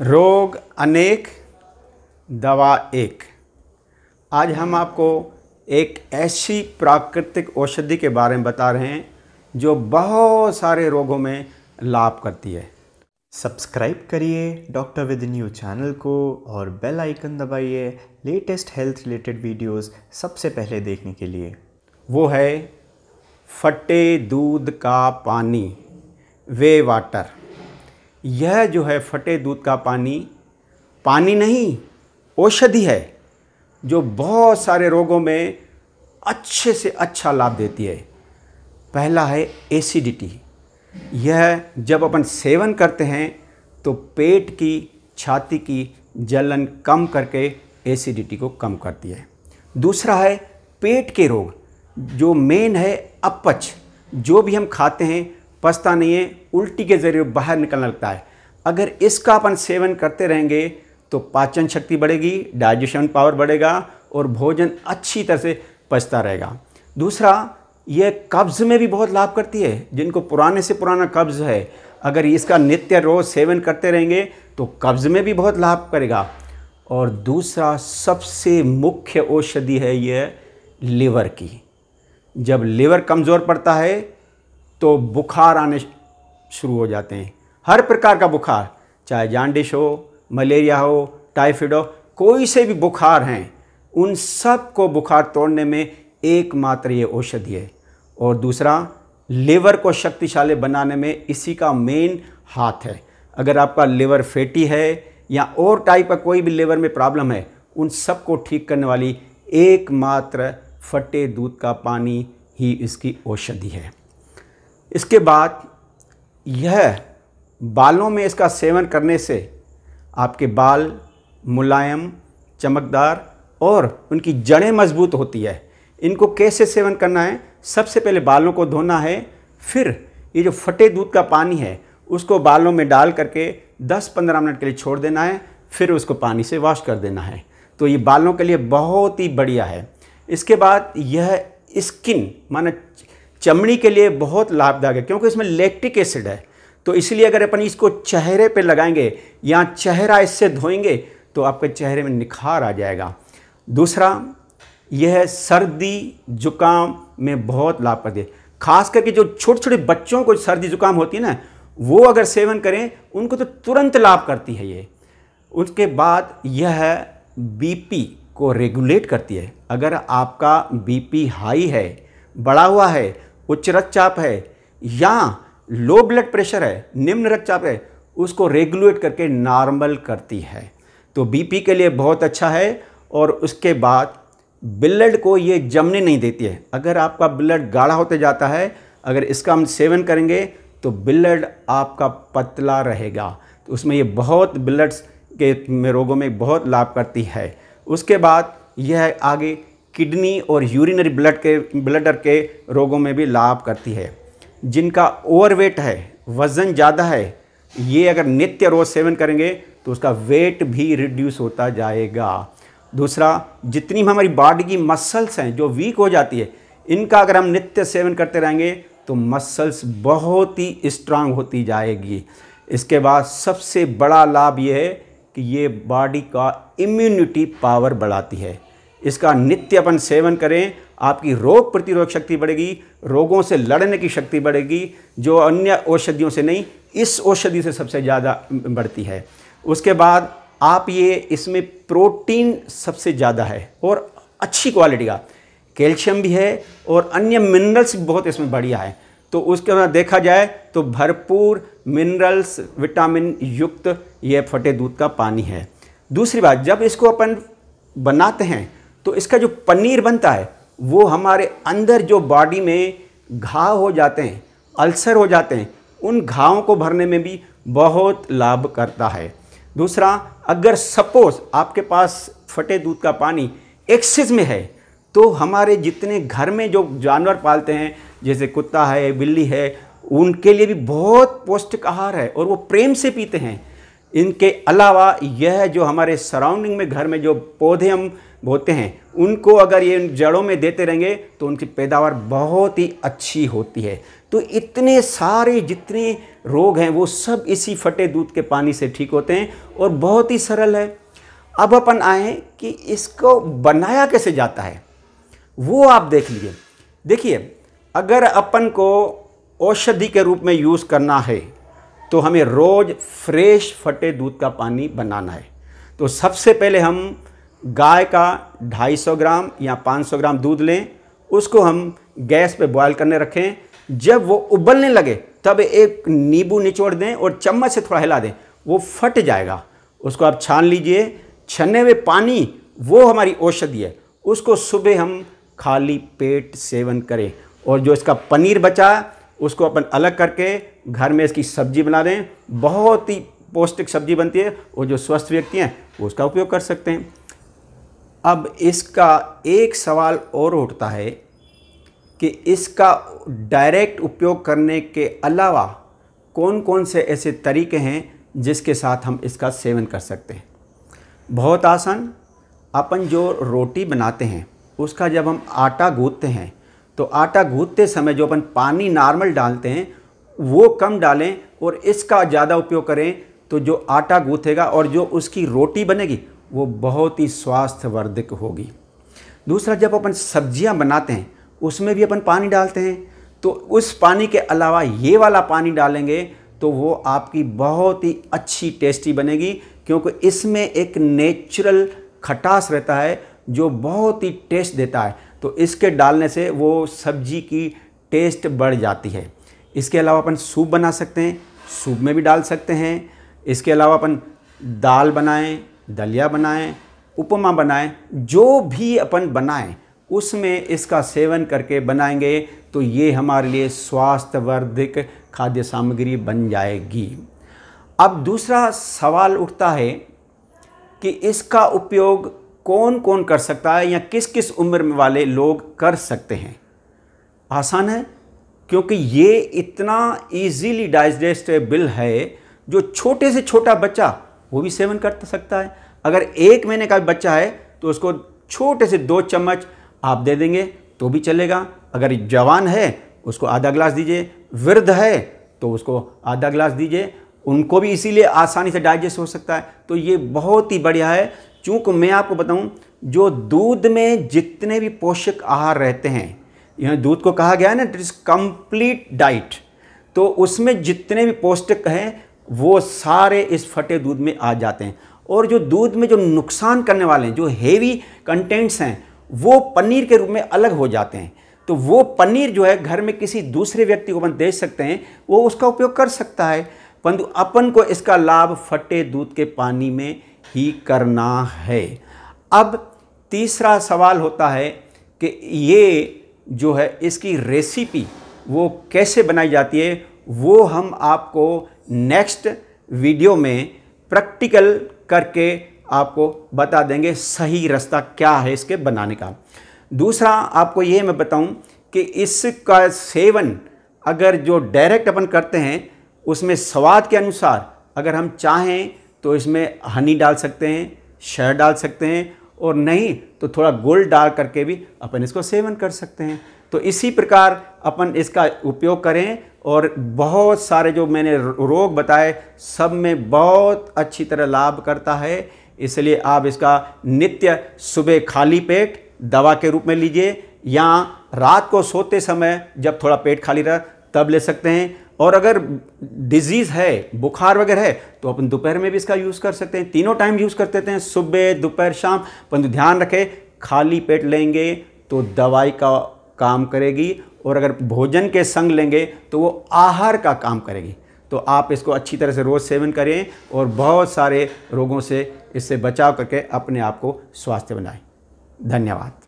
रोग अनेक दवा एक आज हम आपको एक ऐसी प्राकृतिक औषधि के बारे में बता रहे हैं जो बहुत सारे रोगों में लाभ करती है सब्सक्राइब करिए डॉक्टर विद न्यू चैनल को और बेल आइकन दबाइए लेटेस्ट हेल्थ रिलेटेड वीडियोस सबसे पहले देखने के लिए वो है फटे दूध का पानी वे वाटर यह जो है फटे दूध का पानी पानी नहीं औषधि है जो बहुत सारे रोगों में अच्छे से अच्छा लाभ देती है पहला है एसिडिटी यह जब अपन सेवन करते हैं तो पेट की छाती की जलन कम करके एसिडिटी को कम करती है दूसरा है पेट के रोग जो मेन है अपच जो भी हम खाते हैं पछता नहीं है उल्टी के ज़रिए बाहर निकलने लगता है अगर इसका अपन सेवन करते रहेंगे तो पाचन शक्ति बढ़ेगी डाइजेशन पावर बढ़ेगा और भोजन अच्छी तरह से पछता रहेगा दूसरा ये कब्ज़ में भी बहुत लाभ करती है जिनको पुराने से पुराना कब्ज़ है अगर इसका नित्य रोज़ सेवन करते रहेंगे तो कब्ज़ में भी बहुत लाभ करेगा और दूसरा सबसे मुख्य औषधि है यह लीवर की जब लीवर कमज़ोर पड़ता है तो बुखार आने शुरू हो जाते हैं हर प्रकार का बुखार चाहे जांडिश हो मलेरिया हो टाइफाइड हो कोई से भी बुखार हैं उन सब को बुखार तोड़ने में एकमात्र ये औषधि है और दूसरा लीवर को शक्तिशाली बनाने में इसी का मेन हाथ है अगर आपका लीवर फैटी है या और टाइप का कोई भी लीवर में प्रॉब्लम है उन सबको ठीक करने वाली एकमात्र फटे दूध का पानी ही इसकी औषधि है इसके बाद यह बालों में इसका सेवन करने से आपके बाल मुलायम चमकदार और उनकी जड़ें मजबूत होती है इनको कैसे सेवन करना है सबसे पहले बालों को धोना है फिर ये जो फटे दूध का पानी है उसको बालों में डाल करके 10-15 मिनट के लिए छोड़ देना है फिर उसको पानी से वॉश कर देना है तो ये बालों के लिए बहुत ही बढ़िया है इसके बाद यह स्किन माना चमड़ी के लिए बहुत लाभदायक है क्योंकि इसमें लैक्टिक एसिड है तो इसलिए अगर अपन इसको चेहरे पर लगाएंगे या चेहरा इससे धोएंगे तो आपके चेहरे में निखार आ जाएगा दूसरा यह सर्दी जुकाम में बहुत लाभ है खास करके जो छोटे छोटे बच्चों को सर्दी जुकाम होती है ना वो अगर सेवन करें उनको तो तुरंत लाभ करती है ये उसके बाद यह बीपी को रेगुलेट करती है अगर आपका बीपी हाई है बढ़ा हुआ है उच्च रक्तचाप है या लो ब्लड प्रेशर है निम्न रक्तचाप है उसको रेगुलेट करके नॉर्मल करती है तो बीपी के लिए बहुत अच्छा है और उसके बाद ब्लड को ये जमने नहीं देती है अगर आपका ब्लड गाढ़ा होते जाता है अगर इसका हम सेवन करेंगे तो ब्लड आपका पतला रहेगा तो उसमें ये बहुत ब्लड के रोगों में बहुत लाभ करती है उसके बाद यह आगे किडनी और यूरिनरी ब्लड के ब्लडर के रोगों में भी लाभ करती है जिनका ओवरवेट है वज़न ज़्यादा है ये अगर नित्य रोज़ सेवन करेंगे तो उसका वेट भी रिड्यूस होता जाएगा दूसरा जितनी हमारी बॉडी की मसल्स हैं जो वीक हो जाती है इनका अगर हम नित्य सेवन करते रहेंगे तो मसल्स बहुत ही स्ट्रांग होती जाएगी इसके बाद सबसे बड़ा लाभ ये है कि ये बॉडी का इम्यूनिटी पावर बढ़ाती है इसका नित्य अपन सेवन करें आपकी रोग प्रतिरोधक शक्ति बढ़ेगी रोगों से लड़ने की शक्ति बढ़ेगी जो अन्य औषधियों से नहीं इस औषधि से सबसे ज़्यादा बढ़ती है उसके बाद आप ये इसमें प्रोटीन सबसे ज़्यादा है और अच्छी क्वालिटी का कैल्शियम भी है और अन्य मिनरल्स भी बहुत इसमें बढ़िया है तो उसके बाद देखा जाए तो भरपूर मिनरल्स विटामिन युक्त ये फटे दूध का पानी है दूसरी बात जब इसको अपन बनाते हैं तो इसका जो पनीर बनता है वो हमारे अंदर जो बॉडी में घाव हो जाते हैं अल्सर हो जाते हैं उन घावों को भरने में भी बहुत लाभ करता है दूसरा अगर सपोज़ आपके पास फटे दूध का पानी एक्सेस में है तो हमारे जितने घर में जो जानवर पालते हैं जैसे कुत्ता है बिल्ली है उनके लिए भी बहुत पौष्टिक आहार है और वो प्रेम से पीते हैं इनके अलावा यह जो हमारे सराउंडिंग में घर में जो पौधे हम बोते हैं उनको अगर ये जड़ों में देते रहेंगे तो उनकी पैदावार बहुत ही अच्छी होती है तो इतने सारे जितने रोग हैं वो सब इसी फटे दूध के पानी से ठीक होते हैं और बहुत ही सरल है अब अपन आए कि इसको बनाया कैसे जाता है वो आप देख लीजिए देखिए अगर अपन को औषधि के रूप में यूज़ करना है तो हमें रोज़ फ्रेश फटे दूध का पानी बनाना है तो सबसे पहले हम गाय का 250 ग्राम या 500 ग्राम दूध लें उसको हम गैस पे बॉयल करने रखें जब वो उबलने लगे तब एक नींबू निचोड़ दें और चम्मच से थोड़ा हिला दें वो फट जाएगा उसको आप छान लीजिए छने हुए पानी वो हमारी औषधि है उसको सुबह हम खाली पेट सेवन करें और जो इसका पनीर बचा उसको अपन अलग करके घर में इसकी सब्जी बना दें बहुत ही पौष्टिक सब्जी बनती है वो जो स्वस्थ व्यक्ति हैं वो उसका उपयोग कर सकते हैं अब इसका एक सवाल और उठता है कि इसका डायरेक्ट उपयोग करने के अलावा कौन कौन से ऐसे तरीके हैं जिसके साथ हम इसका सेवन कर सकते हैं बहुत आसान अपन जो रोटी बनाते हैं उसका जब हम आटा गूँथते हैं तो आटा गूँथते समय जो अपन पानी नॉर्मल डालते हैं वो कम डालें और इसका ज़्यादा उपयोग करें तो जो आटा गूँथेगा और जो उसकी रोटी बनेगी वो बहुत ही स्वास्थ्यवर्धक होगी दूसरा जब अपन सब्जियां बनाते हैं उसमें भी अपन पानी डालते हैं तो उस पानी के अलावा ये वाला पानी डालेंगे तो वो आपकी बहुत ही अच्छी टेस्टी बनेगी क्योंकि इसमें एक नेचुरल खटास रहता है जो बहुत ही टेस्ट देता है तो इसके डालने से वो सब्जी की टेस्ट बढ़ जाती है इसके अलावा अपन सूप बना सकते हैं सूप में भी डाल सकते हैं इसके अलावा अपन दाल बनाएं दलिया बनाएं उपमा बनाएं जो भी अपन बनाएं उसमें इसका सेवन करके बनाएंगे तो ये हमारे लिए स्वास्थ्यवर्धक खाद्य सामग्री बन जाएगी अब दूसरा सवाल उठता है कि इसका उपयोग कौन कौन कर सकता है या किस किस उम्र वाले लोग कर सकते हैं आसान है क्योंकि ये इतना ईजीली डाइजेस्टेबल है जो छोटे से छोटा बच्चा वो भी सेवन कर तो सकता है अगर एक महीने का बच्चा है तो उसको छोटे से दो चम्मच आप दे देंगे तो भी चलेगा अगर जवान है उसको आधा गिलास दीजिए वृद्ध है तो उसको आधा गिलास दीजिए उनको भी इसीलिए आसानी से डाइजेस्ट हो सकता है तो ये बहुत ही बढ़िया है चूँकि मैं आपको बताऊँ जो दूध में जितने भी पोषक आहार रहते हैं यहाँ दूध को कहा गया है ना इट इज़ कम्प्लीट डाइट तो उसमें जितने भी पौष्टिक हैं वो सारे इस फटे दूध में आ जाते हैं और जो दूध में जो नुकसान करने वाले हैं जो हेवी कंटेंट्स हैं वो पनीर के रूप में अलग हो जाते हैं तो वो पनीर जो है घर में किसी दूसरे व्यक्ति को अपन दे सकते हैं वो उसका उपयोग कर सकता है परंतु अपन को इसका लाभ फटे दूध के पानी में ही करना है अब तीसरा सवाल होता है कि ये जो है इसकी रेसिपी वो कैसे बनाई जाती है वो हम आपको नेक्स्ट वीडियो में प्रैक्टिकल करके आपको बता देंगे सही रास्ता क्या है इसके बनाने का दूसरा आपको ये मैं बताऊं कि इसका सेवन अगर जो डायरेक्ट अपन करते हैं उसमें स्वाद के अनुसार अगर हम चाहें तो इसमें हनी डाल सकते हैं शहद डाल सकते हैं और नहीं तो थोड़ा गोल्ड डाल करके भी अपन इसको सेवन कर सकते हैं तो इसी प्रकार अपन इसका उपयोग करें और बहुत सारे जो मैंने रोग बताए सब में बहुत अच्छी तरह लाभ करता है इसलिए आप इसका नित्य सुबह खाली पेट दवा के रूप में लीजिए या रात को सोते समय जब थोड़ा पेट खाली रहा तब ले सकते हैं और अगर डिजीज़ है बुखार वगैरह है तो अपन दोपहर में भी इसका यूज़ कर सकते हैं तीनों टाइम यूज़ करते हैं सुबह दोपहर शाम परंतु तो ध्यान रखें खाली पेट लेंगे तो दवाई का काम करेगी और अगर भोजन के संग लेंगे तो वो आहार का काम करेगी तो आप इसको अच्छी तरह से रोज़ सेवन करें और बहुत सारे रोगों से इससे बचाव करके अपने आप को स्वास्थ्य बनाएं धन्यवाद